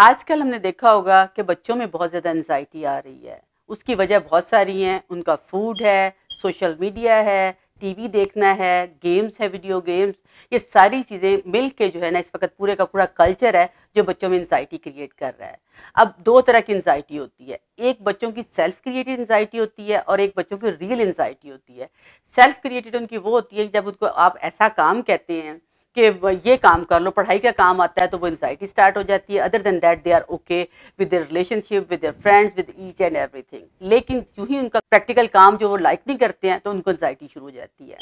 आजकल हमने देखा होगा कि बच्चों में बहुत ज़्यादा एनजाइटी आ रही है उसकी वजह बहुत सारी हैं उनका फूड है सोशल मीडिया है टीवी देखना है गेम्स है वीडियो गेम्स ये सारी चीज़ें मिल के जो है ना इस वक्त पूरे का पूरा कल्चर है जो बच्चों में एनजाइटी क्रिएट कर रहा है अब दो तरह की एनजाइटी होती है एक बच्चों की सेल्फ क्रिएटेड एनजाइटी होती है और एक बच्चों की रियल एनजाइटी होती है सेल्फ क्रिएटेड उनकी वो होती है जब उनको आप ऐसा काम कहते हैं कि ये काम कर लो पढ़ाई का काम आता है तो वो एनजाइटी स्टार्ट हो जाती है other than that they are okay with their relationship with their friends with each and everything लेकिन जो ही उनका प्रैक्टिकल काम जो वो लाइक नहीं करते हैं तो उनको एनजाइटी शुरू हो जाती है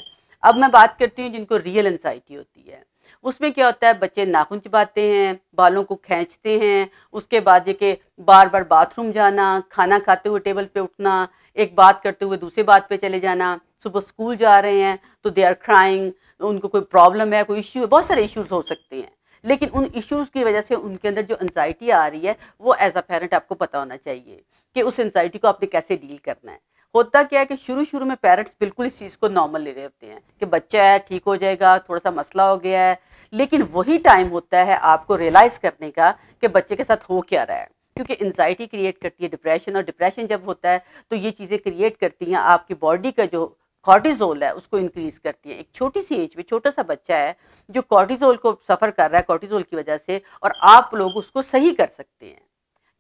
अब मैं बात करती हूँ जिनको रियल एनजाइटी होती है उसमें क्या होता है बच्चे नाखून चबाते हैं बालों को खींचते हैं उसके बाद ये कि बार बार बाथरूम जाना खाना खाते हुए टेबल पे उठना एक बात करते हुए दूसरे बात पे चले जाना सुबह स्कूल जा रहे हैं तो दे आर क्राइंग उनको कोई प्रॉब्लम है कोई इश्यू है बहुत सारे इश्यूज हो सकते हैं लेकिन उन इश्यूज़ की वजह से उनके अंदर जो एनजाइटी आ रही है वो एज अ पेरेंट आपको पता होना चाहिए कि उस एनजाइटी को आपने कैसे डील करना है होता क्या है कि शुरू शुरू में पेरेंट्स बिल्कुल इस चीज़ को नॉर्मल ले रहे होते हैं कि बच्चा है ठीक हो जाएगा थोड़ा सा मसला हो गया है लेकिन वही टाइम होता है आपको रियलाइज़ करने का कि बच्चे के साथ हो क्या रहा है क्योंकि एनजाइटी क्रिएट करती है डिप्रेशन और डिप्रेशन जब होता है तो ये चीज़ें क्रिएट करती हैं आपकी बॉडी का जो कॉर्टिजोल है उसको इंक्रीज करती है एक छोटी सी एज में छोटा सा बच्चा है जो कॉर्टिजोल को सफ़र कर रहा है कॉर्टिजोल की वजह से और आप लोग उसको सही कर सकते हैं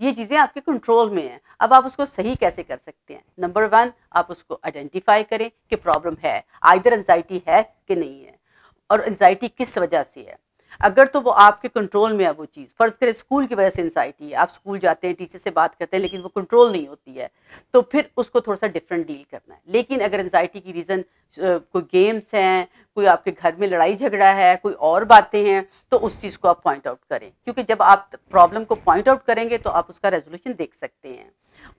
ये चीज़ें आपके कंट्रोल में हैं अब आप उसको सही कैसे कर सकते हैं नंबर वन आप उसको आइडेंटिफाई करें कि प्रॉब्लम है आइदर एनजाइटी है कि नहीं है और एनजाइटी किस वजह से है अगर तो वो आपके कंट्रोल में है वो चीज़ फ़र्ज़ करें स्कूल की वजह से इंसाइटी है आप स्कूल जाते हैं टीचर से बात करते हैं लेकिन वो कंट्रोल नहीं होती है तो फिर उसको थोड़ा सा डिफरेंट डील करना है लेकिन अगर इंसाइटी की रीज़न कोई गेम्स हैं कोई आपके घर में लड़ाई झगड़ा है कोई और बातें हैं तो उस चीज़ को आप पॉइंट आउट करें क्योंकि जब आप प्रॉब्लम को पॉइंट आउट करेंगे तो आप उसका रेजोल्यूशन देख सकते हैं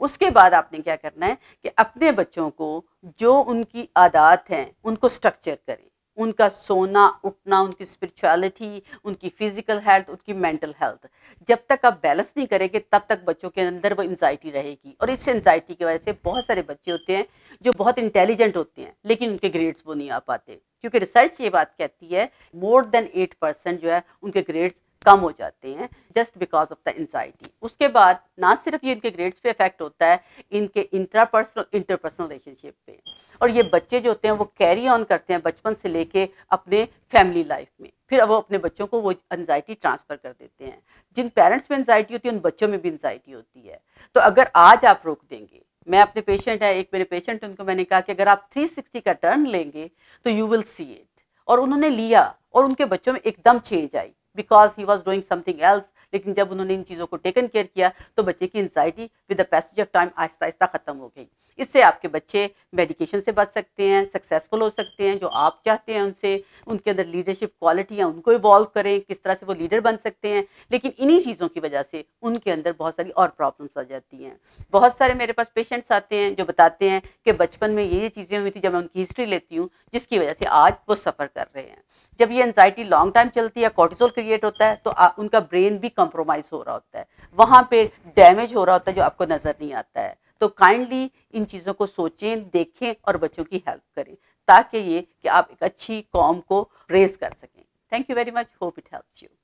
उसके बाद आपने क्या करना है कि अपने बच्चों को जो उनकी आदात हैं उनको स्ट्रक्चर करें उनका सोना उठना उनकी स्पिरिचुअलिटी उनकी फ़िज़िकल हेल्थ उनकी मेंटल हेल्थ जब तक आप बैलेंस नहीं करेंगे तब तक बच्चों के अंदर वो एनजाइटी रहेगी और इस एनजाइटी की वजह से बहुत सारे बच्चे होते हैं जो बहुत इंटेलिजेंट होते हैं लेकिन उनके ग्रेड्स वो नहीं आ पाते क्योंकि रिसर्च ये बात कहती है मोर देन एट परसेंट जो है उनके ग्रेड्स कम हो जाते हैं just because of the anxiety उसके बाद ना सिर्फ ये इनके ग्रेड्स पे इफेक्ट होता है इनके इंट्रापर्सनल इंटरपर्सनल रिलेशनशिप पे और ये बच्चे जो होते हैं वो कैरी ऑन करते हैं बचपन से लेके अपने फैमिली लाइफ में फिर वो अपने बच्चों को वो एनजाइटी ट्रांसफ़र कर देते हैं जिन पेरेंट्स में एनजाइटी होती है उन बच्चों में भी एनजाइटी होती है तो अगर आज आप रोक देंगे मैं अपने पेशेंट है एक मेरे पेशेंट उनको मैंने कहा कि अगर आप 360 का टर्न लेंगे तो यू विल सी इट और उन्होंने लिया और उनके बच्चों में एकदम चेंज आई because he was doing something else लेकिन जब उन्होंने इन चीज़ों को टेकन केयर किया तो बच्चे की anxiety with the passage of time आहिस्ता आहिस्ता ख़त्म हो गई इससे आपके बच्चे मेडिकेशन से बच सकते हैं सक्सेसफुल हो सकते हैं जो आप चाहते हैं उनसे उनके अंदर लीडरशिप क्वालिटी है उनको इवॉल्व करें किस तरह से वो लीडर बन सकते हैं लेकिन इन्हीं चीज़ों की वजह से उनके अंदर बहुत सारी और प्रॉब्लम्स आ जाती हैं बहुत सारे मेरे पास पेशेंट्स आते हैं जो बताते हैं कि बचपन में ये ये चीज़ें हुई थी जब मैं उनकी हिस्ट्री लेती हूँ जिसकी वजह से आज वो सफ़र कर रहे हैं जब ये एनजाइटी लॉन्ग टाइम चलती है कॉर्टिजोल क्रिएट होता है तो आ, उनका ब्रेन भी कंप्रोमाइज़ हो रहा होता है वहाँ पर डैमेज हो रहा होता है जो आपको नज़र नहीं आता है तो काइंडली इन चीज़ों को सोचें देखें और बच्चों की हेल्प करें ताकि ये कि आप एक अच्छी कॉम को रेज कर सकें thank you very much hope it helps you